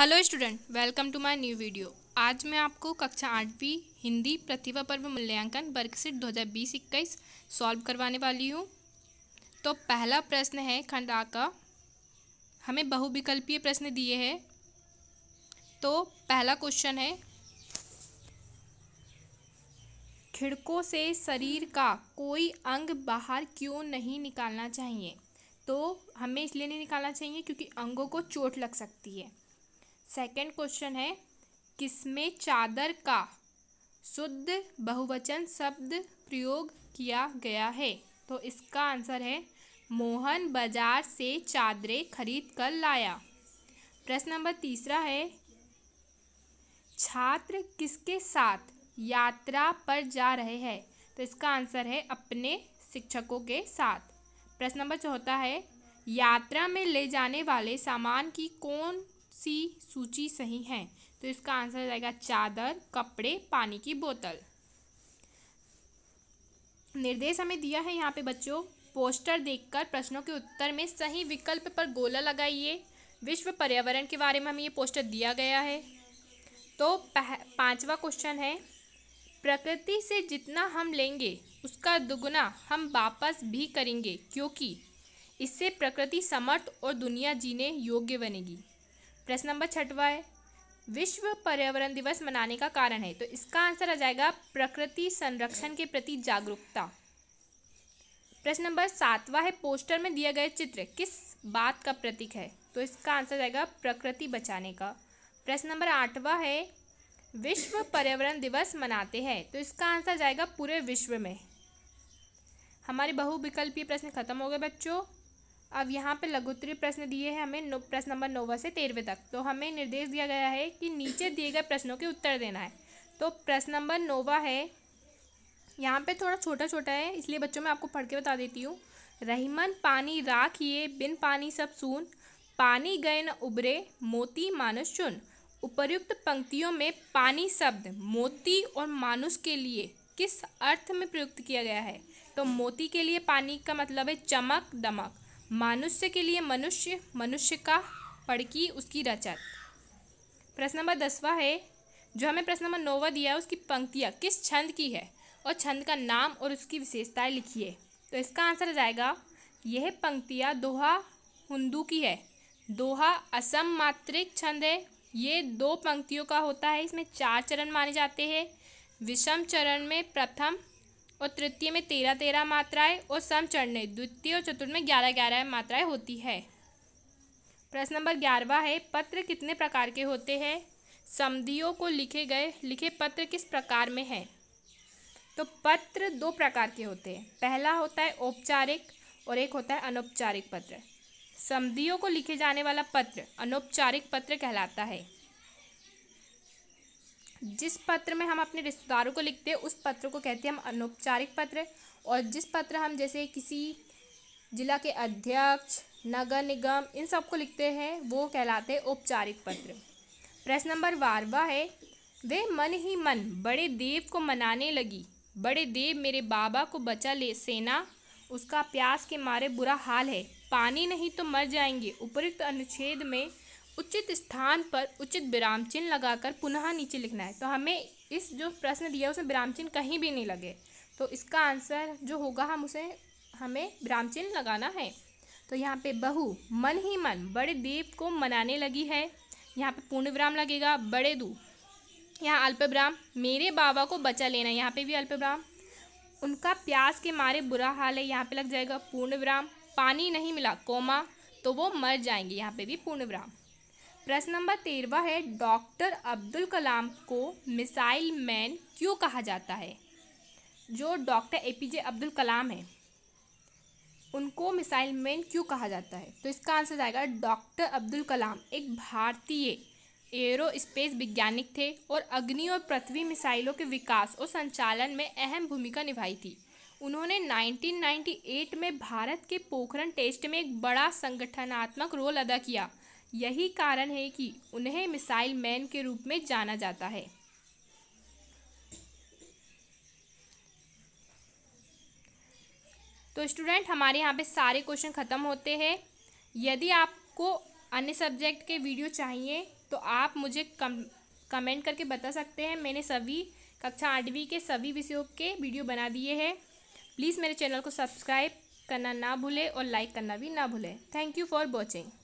hello student welcome to my new video आज मैं आपको कक्षा आठवीं हिंदी प्रतिभा पर्व मूल्यांकन वर्कशीट 2020-21 सॉल्व करवाने वाली हूँ तो पहला प्रश्न है खंड आ का हमें बहुविकल्पीय प्रश्न दिए हैं तो पहला क्वेश्चन है खिड़कों से शरीर का कोई अंग बाहर क्यों नहीं निकालना चाहिए तो हमें इसलिए नहीं निकालना चाहिए क्योंकि अंगों को चोट लग सकती है सेकंड क्वेश्चन है किसमें चादर का शुद्ध बहुवचन शब्द प्रयोग किया गया है तो इसका आंसर है मोहन बाजार से चादरें खरीद कर लाया प्रश्न नंबर तीसरा है छात्र किसके साथ यात्रा पर जा रहे हैं तो इसका आंसर है अपने शिक्षकों के साथ प्रश्न नंबर चौथा है यात्रा में ले जाने वाले सामान की कौन सी सूची सही है तो इसका आंसर जाएगा चादर कपड़े पानी की बोतल निर्देश हमें दिया है यहाँ पे बच्चों पोस्टर देखकर प्रश्नों के उत्तर में सही विकल्प पर गोला लगाइए विश्व पर्यावरण के बारे में हमें ये पोस्टर दिया गया है तो पांचवा क्वेश्चन है प्रकृति से जितना हम लेंगे उसका दुगुना हम वापस भी करेंगे क्योंकि इससे प्रकृति समर्थ और दुनिया जीने योग्य बनेगी प्रश्न नंबर छठवा है विश्व पर्यावरण दिवस मनाने का कारण है तो इसका आंसर आ जाएगा प्रकृति संरक्षण के प्रति जागरूकता प्रश्न नंबर सातवा है पोस्टर में दिया गया चित्र किस बात का प्रतीक है तो इसका आंसर जाएगा प्रकृति बचाने का प्रश्न नंबर आठवा है विश्व पर्यावरण दिवस मनाते हैं तो इसका आंसर जाएगा पूरे विश्व में हमारे बहुविकल्पीय प्रश्न खत्म हो गए बच्चों अब यहाँ पे लघुत्तरी प्रश्न दिए हैं हमें प्रश्न नंबर नौवा से तेरहवें तक तो हमें निर्देश दिया गया है कि नीचे दिए गए प्रश्नों के उत्तर देना है तो प्रश्न नंबर नौवा है यहाँ पे थोड़ा छोटा छोटा है इसलिए बच्चों मैं आपको पढ़ के बता देती हूँ रहीमन पानी राखिए बिन पानी सब सुन पानी गए न उबरे मोती मानुष चुन उपर्युक्त पंक्तियों में पानी शब्द मोती और मानुष के लिए किस अर्थ में प्रयुक्त किया गया है तो मोती के लिए पानी का मतलब है चमक दमक मानुष्य के लिए मनुष्य मनुष्य का पड़की उसकी रचत प्रश्न नंबर दसवा है जो हमें प्रश्न नंबर नौवा दिया है उसकी पंक्तियाँ किस छंद की है और छंद का नाम और उसकी विशेषताएं लिखिए तो इसका आंसर आ जाएगा यह पंक्तियाँ दोहा हिंदू की है दोहा असम मात्रिक छंद है ये दो पंक्तियों का होता है इसमें चार चरण माने जाते हैं विषम चरण में प्रथम और तृतीय में तेरह तेरह मात्राएं और समचरणय द्वितीय और चतुर्थ में ग्यारह ग्यारह मात्राएं होती है प्रश्न नंबर ग्यारहवा है पत्र कितने प्रकार के होते हैं समधियों को लिखे गए लिखे पत्र किस प्रकार में है तो पत्र दो प्रकार के होते हैं पहला होता है औपचारिक और एक होता है अनौपचारिक पत्र समधियों को लिखे जाने वाला पत्र अनौपचारिक पत्र कहलाता है जिस पत्र में हम अपने रिश्तेदारों को लिखते हैं उस पत्र को कहते हैं हम अनौपचारिक पत्र और जिस पत्र हम जैसे किसी जिला के अध्यक्ष नगर निगम इन सबको लिखते हैं वो कहलाते हैं औपचारिक पत्र प्रश्न नंबर बारवा है वे मन ही मन बड़े देव को मनाने लगी बड़े देव मेरे बाबा को बचा ले सेना उसका प्यास के मारे बुरा हाल है पानी नहीं तो मर जाएंगे उपरुक्त अनुच्छेद में उचित स्थान पर उचित विराम चिन्ह लगाकर पुनः नीचे लिखना है तो हमें इस जो प्रश्न दिया उसमें विराम चिन्ह कहीं भी नहीं लगे तो इसका आंसर जो होगा हम उसे हमें विराम चिन्ह लगाना है तो यहाँ पे बहू मन ही मन बड़े देव को मनाने लगी है यहाँ पे पूर्ण विराम लगेगा बड़े दू यहाँ अल्प विराम मेरे बाबा को बचा लेना यहाँ पे भी अल्प विराम उनका प्यास के मारे बुरा हाल है यहाँ पे लग जाएगा पूर्ण विराम पानी नहीं मिला कोमा तो वो मर जाएंगे यहाँ पे भी पूर्ण विराम प्रश्न नंबर तेरवा है डॉक्टर अब्दुल कलाम को मिसाइल मैन क्यों कहा जाता है जो doctor A P J Abdul Kalam है उनको मिसाइल मैन क्यों कहा जाता है तो इसका आंसर आएगा डॉक्टर अब्दुल कलाम एक भारतीय एरो स्पेस वैज्ञानिक थे और अग्नि और पृथ्वी मिसाइलों के विकास और संचालन में अहम भूमिका निभाई थी उन्होंने 1998 में भारत के पोखरण टेस्ट में एक बड़ा संगठनात्मक रोल अदा किया यही कारण है कि उन्हें मिसाइल मैन के रूप में जाना जाता है तो स्टूडेंट हमारे यहाँ पे सारे क्वेश्चन ख़त्म होते हैं यदि आपको अन्य सब्जेक्ट के वीडियो चाहिए तो आप मुझे कम कमेंट करके बता सकते हैं मैंने सभी कक्षा आठवीं के सभी विषयों के वीडियो बना दिए हैं प्लीज़ मेरे चैनल को सब्सक्राइब करना ना भूलें और लाइक करना भी ना भूलें थैंक यू फॉर वॉचिंग